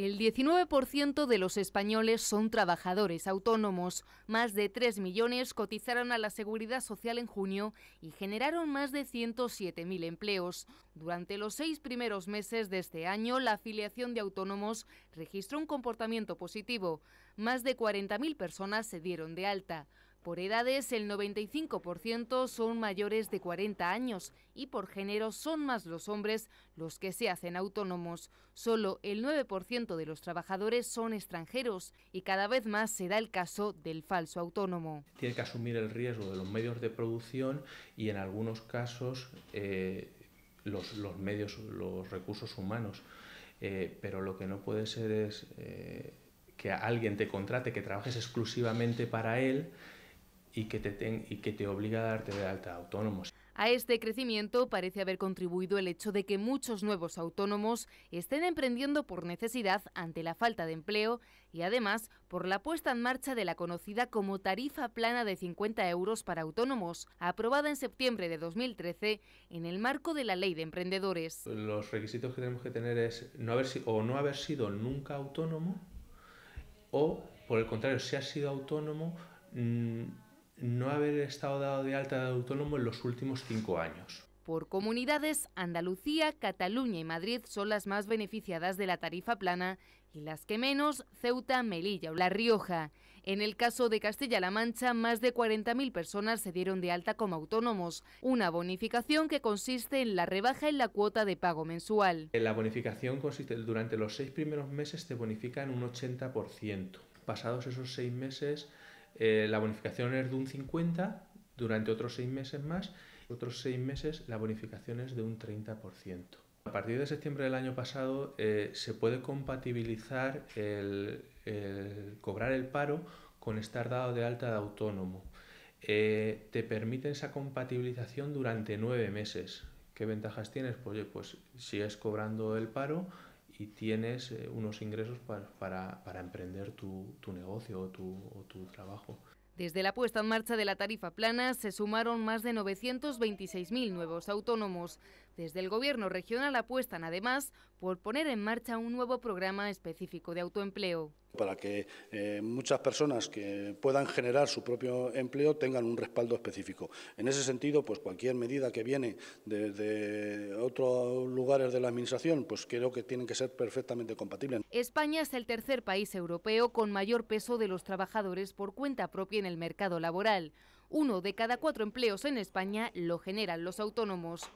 El 19% de los españoles son trabajadores autónomos. Más de 3 millones cotizaron a la Seguridad Social en junio y generaron más de 107.000 empleos. Durante los seis primeros meses de este año, la afiliación de autónomos registró un comportamiento positivo. Más de 40.000 personas se dieron de alta. Por edades, el 95% son mayores de 40 años y por género son más los hombres los que se hacen autónomos. Solo el 9% de los trabajadores son extranjeros y cada vez más se da el caso del falso autónomo. Tiene que asumir el riesgo de los medios de producción y en algunos casos eh, los, medios, los recursos humanos. Eh, pero lo que no puede ser es eh, que alguien te contrate, que trabajes exclusivamente para él y que te, obliga a darte de alta autónomos. A este crecimiento parece haber contribuido el hecho de que muchos nuevos autónomos estén emprendiendo por necesidad ante la falta de empleo y además por la puesta en marcha de la conocida como tarifa plana de 50 euros para autónomos, aprobada en septiembre de 2013 en el marco de la Ley de Emprendedores. Los requisitos que tenemos que tener es no haber, o no haber sido nunca autónomo o, por el contrario, si has sido autónomo... Mm, no haber estado dado de alta de autónomo en los últimos cinco años. Por comunidades, Andalucía, Cataluña y Madrid son las más beneficiadas de la tarifa plana y las que menos, Ceuta, Melilla o La Rioja. En el caso de Castilla-La Mancha, más de 40.000 personas se dieron de alta como autónomos, una bonificación que consiste en la rebaja en la cuota de pago mensual. Eh, la bonificación consiste durante los seis primeros meses te bonifican un 80%. Pasados esos seis meses eh, la bonificación es de un 50 durante otros seis meses más, otros seis meses la bonificación es de un 30%. A partir de septiembre del año pasado eh, se puede compatibilizar el, cobrar el paro con estar dado de alta de autónomo. Eh, te permite esa compatibilización durante nueve meses. ¿Qué ventajas tienes? Pues, pues si es cobrando el paro, y tienes eh, unos ingresos para, para, para emprender tu, tu negocio o tu, o tu trabajo. Desde la puesta en marcha de la tarifa plana se sumaron más de 926.000 nuevos autónomos. Desde el gobierno regional apuestan además por poner en marcha un nuevo programa específico de autoempleo. Para que eh, muchas personas que puedan generar su propio empleo tengan un respaldo específico. En ese sentido, pues cualquier medida que viene desde de otros lugares de la Administración, pues creo que tienen que ser perfectamente compatibles. España es el tercer país europeo con mayor peso de los trabajadores por cuenta propia en el mercado laboral. Uno de cada cuatro empleos en España lo generan los autónomos.